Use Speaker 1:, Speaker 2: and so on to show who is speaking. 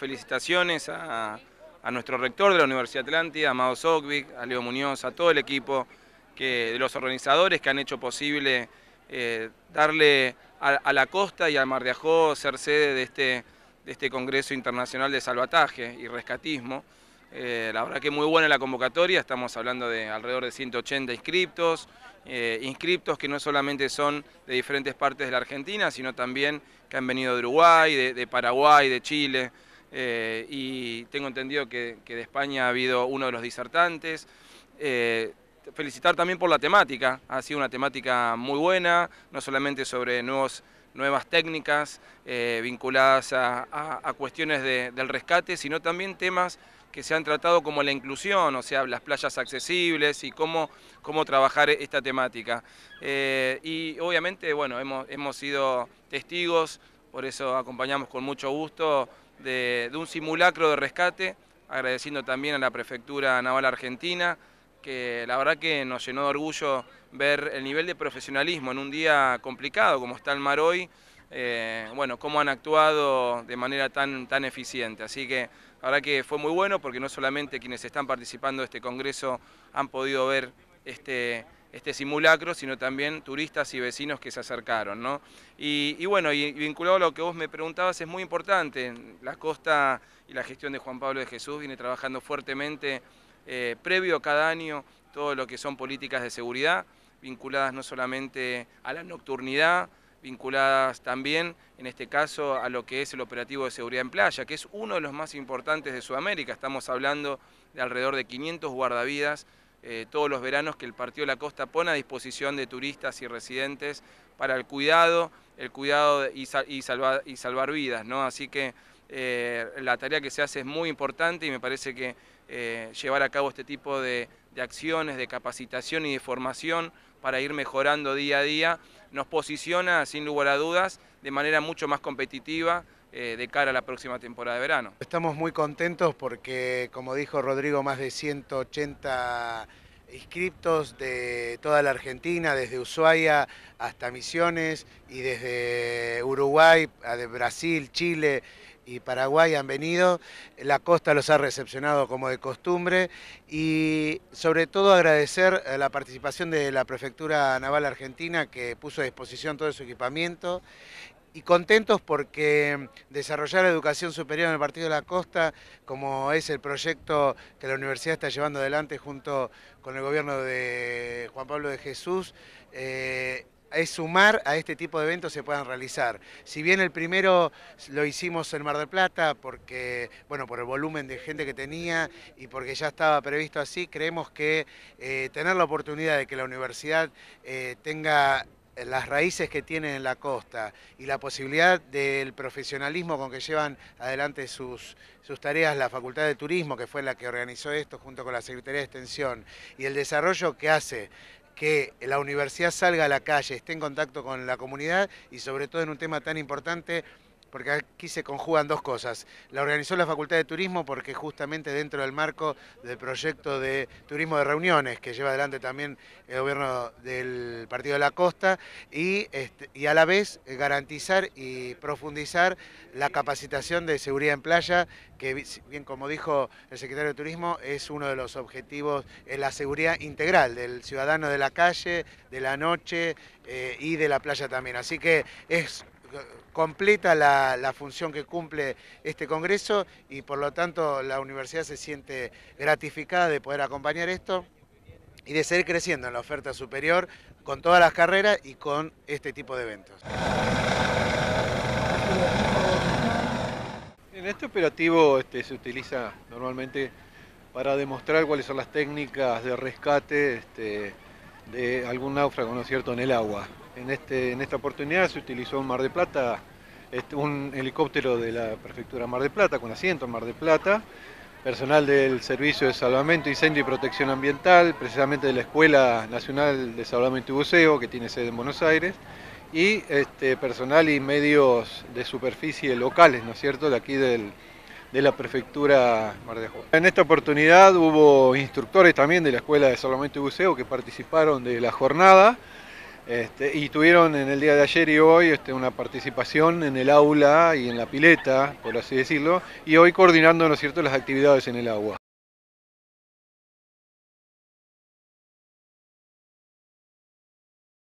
Speaker 1: Felicitaciones a, nuestro rector de la Universidad Atlántida, Amado Zogvik, a Leo Muñoz, a todo el equipo de los organizadores que han hecho posible eh, darle a, la costa y al Mar de Ajó ser sede de este, de este Congreso Internacional de Salvataje y Rescatismo. Eh, la verdad que muy buena la convocatoria, estamos hablando de alrededor de 180 inscriptos, eh, inscriptos que no solamente son de diferentes partes de la Argentina, sino también que han venido de Uruguay, de Paraguay, de Chile. Eh, y tengo entendido que, de España ha habido uno de los disertantes. Eh, felicitar también por la temática, ha sido una temática muy buena, no solamente sobre nuevos, nuevas técnicas eh, vinculadas a, cuestiones del rescate, sino también temas que se han tratado como la inclusión, o sea, las playas accesibles y cómo, cómo trabajar esta temática. y obviamente, bueno, hemos, hemos sido testigos por eso acompañamos con mucho gusto de, un simulacro de rescate, agradeciendo también a la Prefectura Naval Argentina, que la verdad que nos llenó de orgullo ver el nivel de profesionalismo en un día complicado como está el mar hoy, eh, bueno, cómo han actuado de manera tan, tan eficiente. Así que la verdad que fue muy bueno porque no solamente quienes están participando de este congreso han podido ver este este simulacro, sino también turistas y vecinos que se acercaron. Y, bueno, y vinculado a lo que vos me preguntabas, es muy importante. La costa y la gestión de Juan Pablo de Jesús viene trabajando fuertemente, eh, previo previo cada año, todo lo que son políticas de seguridad, vinculadas no solamente a la nocturnidad, vinculadas también, en este caso, a lo que es el operativo de seguridad en playa, que es uno de los más importantes de Sudamérica. Estamos hablando de alrededor de 500 guardavidas eh, todos los veranos que el Partido de la Costa pone a disposición de turistas y residentes para el cuidado, el cuidado y, salvar, vidas. ¿no? Así que eh, la tarea que se hace es muy importante y me parece que eh, llevar a cabo este tipo de acciones, de capacitación y de formación para ir mejorando día a día nos posiciona, sin lugar a dudas, de manera mucho más competitiva eh, de cara a la próxima temporada de verano.
Speaker 2: Estamos muy contentos porque, como dijo Rodrigo, más de 180 inscriptos de toda la Argentina, desde Ushuaia hasta Misiones y desde Uruguay, de Brasil, Chile y Paraguay han venido. La costa los ha recepcionado como de costumbre y sobre todo agradecer eh, la participación de la Prefectura Naval Argentina que puso a disposición todo su equipamiento y contentos porque desarrollar educación superior en el Partido de la Costa, como es el proyecto que la universidad está llevando adelante junto con el gobierno de Juan Pablo de Jesús, eh, es sumar a este tipo de eventos se puedan realizar. Si bien el primero lo hicimos en Mar del Plata porque, bueno, por el volumen de gente que tenía y porque ya estaba previsto así, creemos que eh, tener la oportunidad de que la universidad eh, tenga eh, las raíces que tienen en la costa y la posibilidad del profesionalismo con que llevan adelante sus, sus tareas la Facultad de Turismo, que fue la que organizó esto junto con la Secretaría de Extensión, y el desarrollo que hace que la universidad salga a la calle, esté en contacto con la comunidad y sobre todo en un tema tan importante porque aquí se conjugan dos cosas. La organizó la Facultad de Turismo porque justamente dentro del marco del proyecto de turismo de reuniones que lleva adelante también el gobierno del Partido de la Costa y, este, a la vez garantizar y profundizar la capacitación de seguridad en playa, que bien como dijo el secretario de Turismo, es uno de los objetivos, en la seguridad integral del ciudadano de la calle, de la noche eh, y de la playa también. Así que es completa la, función que cumple este Congreso y por lo tanto la universidad se siente gratificada de poder acompañar esto y de seguir creciendo en la oferta superior con todas las carreras y con este tipo de eventos. En este operativo
Speaker 3: este, se utiliza normalmente para demostrar cuáles son las técnicas de rescate este, de algún náufrago, cierto?, en el agua. Este, en, esta oportunidad se utilizó en Mar de Plata este, un helicóptero de la prefectura Mar de Plata, con asiento en Mar de Plata, personal del Servicio de Salvamento, Incendio y Protección Ambiental, precisamente de la Escuela Nacional de Salvamento y Buceo, que tiene sede en Buenos Aires, y este, personal y medios de superficie locales, ¿no es cierto?, de aquí de la prefectura Mar de Juan. En esta oportunidad hubo instructores también de la Escuela de Salvamento y Buceo que participaron de la jornada, este, y tuvieron en el día de ayer y hoy este, una participación en el aula y en la pileta, por así decirlo, y hoy
Speaker 1: coordinando ¿no cierto? las actividades en el agua.